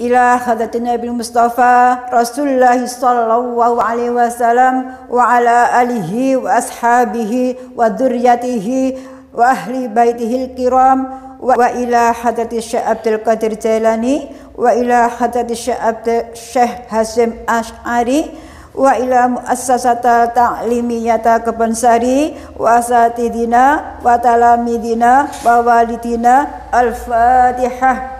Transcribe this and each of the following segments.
إلى النبي المصطفى رسول الله صلى الله عليه وسلم وعلى آله وأصحابه وذريته وأهل بيته الكرام وإلى حضرة الشيخ عبد القادر الجيلاني وإلى حضرة الشيخ عبد الشيخ هاشم أشعري وإلى مؤسسة تعليمية كبنساري وأساتذتنا وتلاميذنا ووالدنا الفاتحة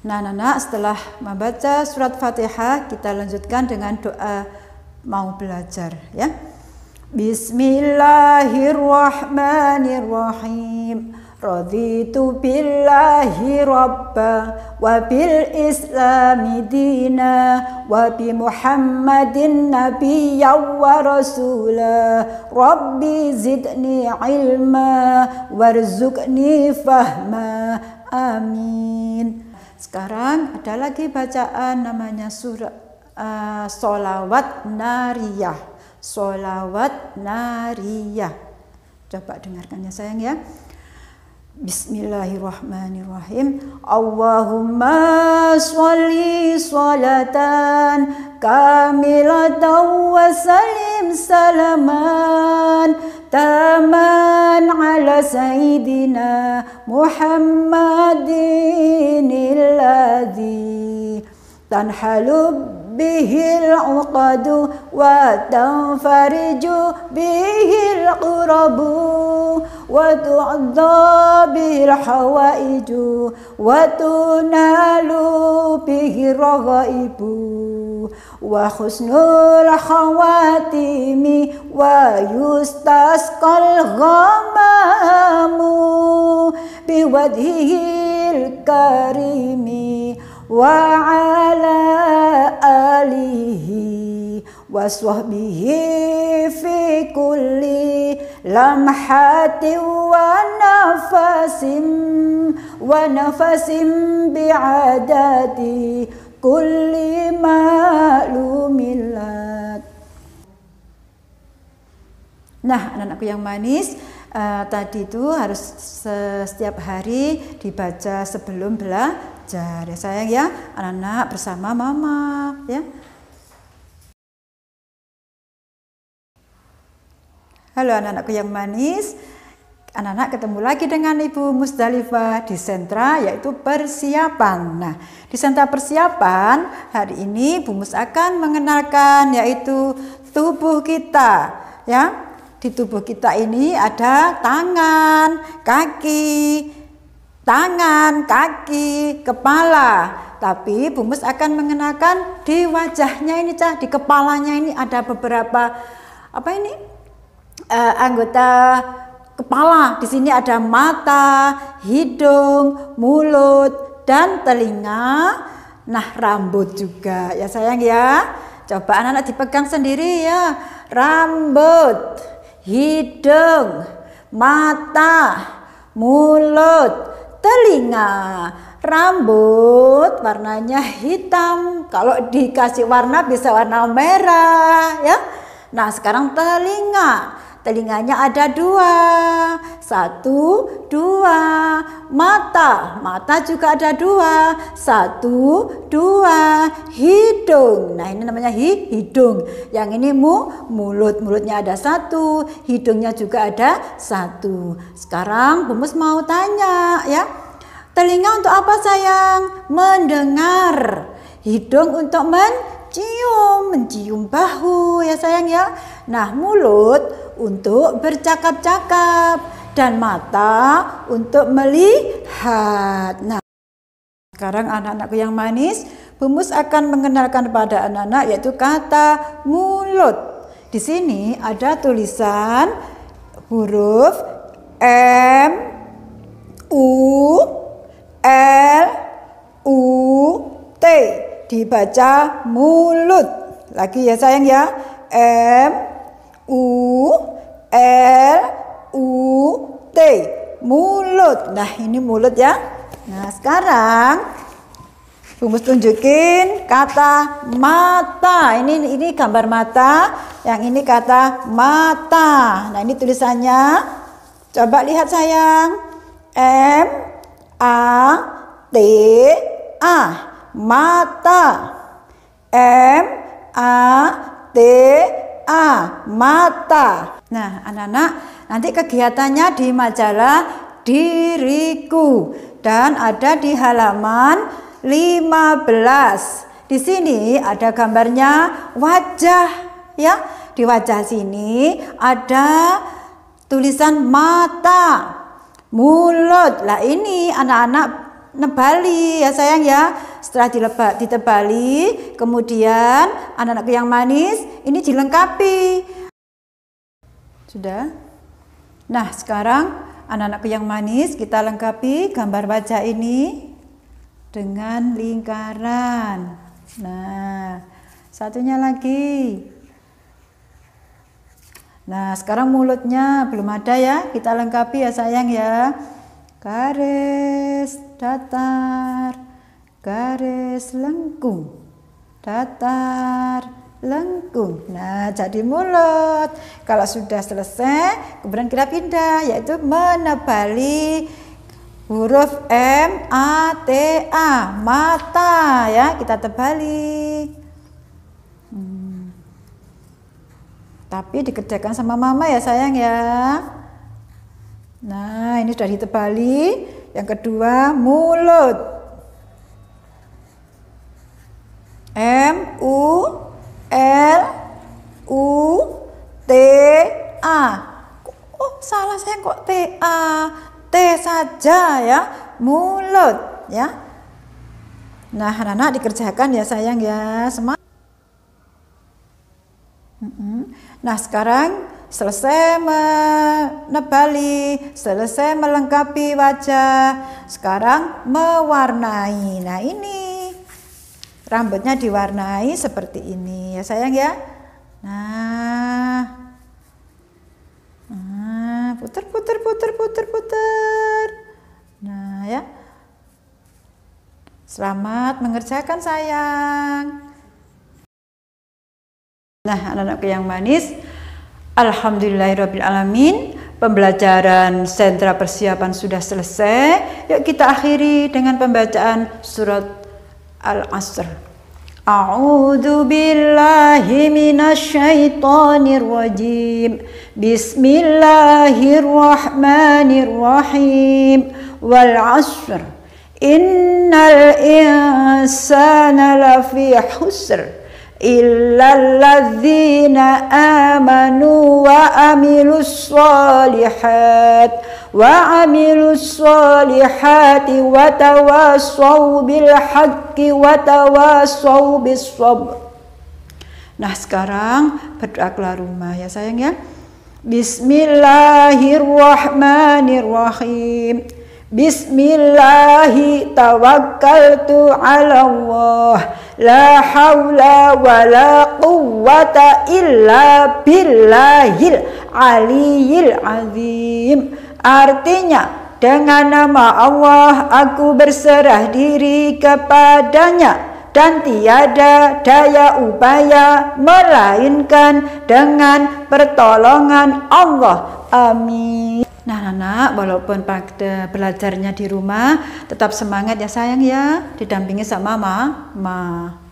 Nah, nana setelah membaca surat Fatihah, kita lanjutkan dengan doa mau belajar ya. Bismillahirrahmanirrahim. Raditu billahi rabba wa bil islami dina wa bi muhammadin nabiyya wa rasula rabbi zidni ilma warzuqni fahma amin sekarang ada lagi bacaan namanya surah uh, solawat nariyah. Solawat nariyah. Coba dengarkannya sayang ya. Bismillahirrahmanirrahim. Allahumma sholli salatan kamilatan wa salim salaman تاما على سيدنا محمد الذي تنحل به العقد وتنفرج به القرب وتعظى به الحوائج وتنال به الرغائب وحسن الخواتم ويستسقى الغمام بوجهه الكريم وعلى آله وصحبه في كل لمحة ونفس ونفس بعدد كل معلوم الله Nah, anak-anakku yang manis, uh, tadi itu harus setiap hari dibaca sebelum belajar. Ya sayang ya, anak-anak bersama mama ya. Halo anak-anakku yang manis. Anak-anak ketemu lagi dengan Ibu Musdalifah di sentra yaitu persiapan. Nah, di sentra persiapan hari ini Bu Mus akan mengenalkan yaitu tubuh kita ya di tubuh kita ini ada tangan, kaki, tangan, kaki, kepala. Tapi Bumus akan mengenakan di wajahnya ini, cah, di kepalanya ini ada beberapa apa ini uh, anggota kepala. Di sini ada mata, hidung, mulut, dan telinga. Nah, rambut juga ya sayang ya. Coba anak-anak dipegang sendiri ya. Rambut hidung, mata, mulut, telinga, rambut warnanya hitam. Kalau dikasih warna bisa warna merah ya. Nah, sekarang telinga telinganya ada dua, satu, dua, mata, mata juga ada dua, satu, dua, hidung. Nah ini namanya hi, hidung. Yang ini mu, mulut, mulutnya ada satu, hidungnya juga ada satu. Sekarang Bumus mau tanya ya, telinga untuk apa sayang? Mendengar. Hidung untuk mencium, mencium bahu ya sayang ya. Nah mulut untuk bercakap-cakap dan mata untuk melihat. Nah, sekarang anak-anakku yang manis, Bumus akan mengenalkan pada anak-anak yaitu kata mulut. Di sini ada tulisan huruf M, U, L, U, T. Dibaca mulut. Lagi ya sayang ya. M, U L U T mulut. Nah, ini mulut ya. Nah, sekarang Bungkus tunjukin kata mata. Ini ini gambar mata, yang ini kata mata. Nah, ini tulisannya. Coba lihat sayang. M A T A mata. M A T A. Mata. Nah, anak-anak, nanti kegiatannya di majalah Diriku dan ada di halaman 15. Di sini ada gambarnya wajah ya. Di wajah sini ada tulisan mata, mulut. Lah ini anak-anak nebali ya sayang ya setelah dilebak, ditebali, kemudian anak-anak yang manis ini dilengkapi. Sudah? Nah, sekarang anak-anak yang manis kita lengkapi gambar wajah ini dengan lingkaran. Nah, satunya lagi. Nah, sekarang mulutnya belum ada ya. Kita lengkapi ya sayang ya. Garis datar garis lengkung datar lengkung. Nah, jadi mulut. Kalau sudah selesai, kemudian kita pindah yaitu menebali huruf M A T A, mata ya, kita tebali. Hmm. Tapi dikerjakan sama mama ya sayang ya. Nah, ini sudah ditebali. Yang kedua, mulut. M U L U T A. Oh, salah saya kok T A. T saja ya, mulut ya. Nah, anak-anak dikerjakan ya sayang ya, semangat. Nah, sekarang selesai menebali, selesai melengkapi wajah, sekarang mewarnai. Nah, ini rambutnya diwarnai seperti ini ya sayang ya nah. nah puter puter puter puter puter nah ya selamat mengerjakan sayang nah anak-anakku yang manis alamin Pembelajaran sentra persiapan sudah selesai Yuk kita akhiri dengan pembacaan surat العصر أعوذ بالله من الشيطان الرجيم بسم الله الرحمن الرحيم والعصر إن الإنسان لفي خسر إلا الذين آمنوا وعملوا الصالحات وعملوا الصالحات وتواصوا بالحق وتواصوا بالصبر Nah sekarang berdoalah rumah ya sayang ya Bismillahirrahmanirrahim Bismillahi tawakkaltu ala Allah La hawla wa la quwwata illa billahil aliyil azim Artinya, dengan nama Allah aku berserah diri kepadanya dan tiada daya upaya melainkan dengan pertolongan Allah. Amin. Nah, anak, walaupun pada belajarnya di rumah, tetap semangat ya sayang ya, didampingi sama mama. Ma.